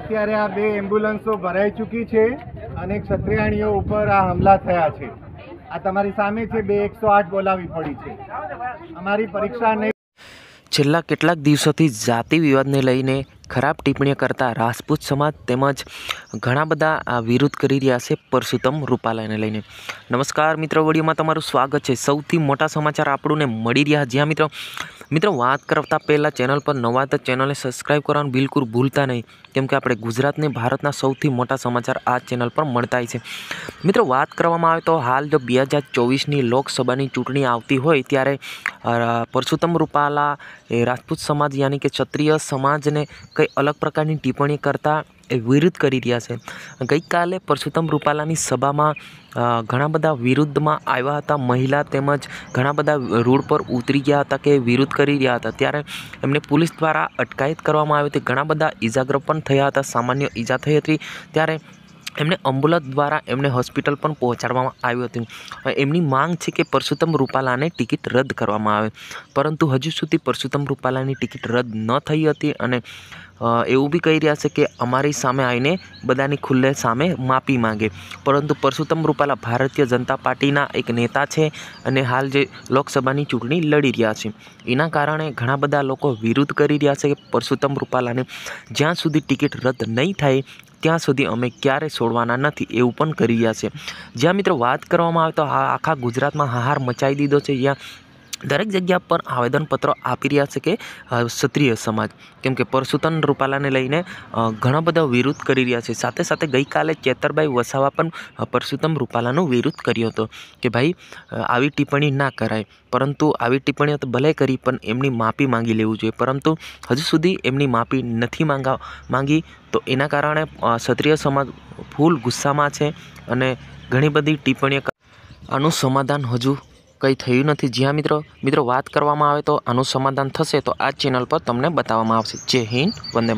અત્યારે આ બે એમ્બ્યુલન્સો ભરાઈ ચૂકી છે અને ક્ષત્રિયાણીઓ ઉપર આ હુમલા થયા છે આ તમારી સામે છે બે એકસો આઠ બોલાવી પડી છે અમારી પરીક્ષા નહીં છેલ્લા કેટલાક દિવસોથી જાતિ વિવાદને લઈને ખરાબ ટિપ્પણીઓ કરતા રાજપૂત સમાજ તેમજ ઘણા બધા આ વિરોધ કરી રહ્યા છે પરસુતમ રૂપાલયને લઈને નમસ્કાર મિત્રો વડીયોમાં તમારું સ્વાગત છે સૌથી મોટા સમાચાર આપણને મળી રહ્યા જ્યાં મિત્રો મિત્રો વાત કરતા પહેલાં ચેનલ પર નવા તો ચેનલને સબસ્ક્રાઇબ કરવાનું બિલકુલ ભૂલતા નહીં કેમ કે આપણે ગુજરાતને ભારતના સૌથી મોટા સમાચાર આ ચેનલ પર મળતા છે મિત્રો વાત કરવામાં આવે તો હાલ જો બે હજાર ચોવીસની લોકસભાની ચૂંટણી આવતી હોય ત્યારે પરસોત્તમ રૂપાલા રાજપૂત સમાજ યાની કે ક્ષત્રિય સમાજને કંઈ અલગ પ્રકારની ટિપ્પણી કરતાં એ વિરુદ્ધ કરી રહ્યા છે ગઈકાલે પરસોત્તમ રૂપાલાની સભામાં ઘણા બધા વિરુદ્ધમાં આવ્યા હતા મહિલા તેમજ ઘણા બધા રોડ પર ઉતરી ગયા હતા કે વિરુદ્ધ કરી રહ્યા હતા ત્યારે એમને પોલીસ દ્વારા અટકાયત કરવામાં આવી હતી ઘણા બધા ઇજાગ્ર પણ થયા હતા સામાન્ય ઈજા થઈ હતી ત્યારે એમને અંબુલન્સ દ્વારા એમને હોસ્પિટલ પણ પહોંચાડવામાં આવ્યું હતું એમની માંગ છે કે પરસોત્તમ રૂપાલાને ટિકિટ રદ કરવામાં આવે પરંતુ હજુ સુધી પરસોત્તમ રૂપાલાની ટિકિટ રદ ન થઈ હતી અને એવું બી કહી રહ્યા છે કે અમારી સામે આવીને બધાની ખુલ્લે સામે માપી માંગે પરંતુ પરસોત્તમ રૂપાલા ભારતીય જનતા પાર્ટીના એક નેતા છે અને હાલ જે લોકસભાની ચૂંટણી લડી રહ્યા છે એના કારણે ઘણા બધા લોકો વિરોધ કરી રહ્યા છે કે પરસોત્તમ રૂપાલાને જ્યાં સુધી ટિકિટ રદ નહીં થાય ત્યાં સુધી અમે ક્યારે છોડવાના નથી એવું પણ કરી રહ્યા છે જ્યાં મિત્રો વાત કરવામાં આવે તો આખા ગુજરાતમાં હાહાર મચાવી દીધો છે જ્યાં દરેક જગ્યા પર આવેદનપત્ર આપી રહ્યા છે કે ક્ષત્રિય સમાજ કેમકે કે પરસુતન રૂપાલાને લઈને ઘણા બધા વિરોધ કરી રહ્યા છે સાથે સાથે ગઈકાલે ચેતરભાઈ વસાવા પણ પરસુતમ રૂપાલાનો વિરોધ કર્યો હતો કે ભાઈ આવી ટિપ્પણી ના કરાય પરંતુ આવી ટિપ્પણીઓ તો ભલે કરી પણ એમની માપી માંગી લેવું જોઈએ પરંતુ હજુ સુધી એમની માપી નથી માંગા માંગી તો એના કારણે ક્ષત્રિય સમાજ ફૂલ ગુસ્સામાં છે અને ઘણી બધી ટિપ્પણીઓ આનું સમાધાન હજુ કંઈ થયું નથી જ્યાં મિત્રો મિત્રો વાત કરવામાં આવે તો આનું સમાધાન થશે તો આ ચેનલ પર તમને બતાવવામાં આવશે જય હિન્દ વંદે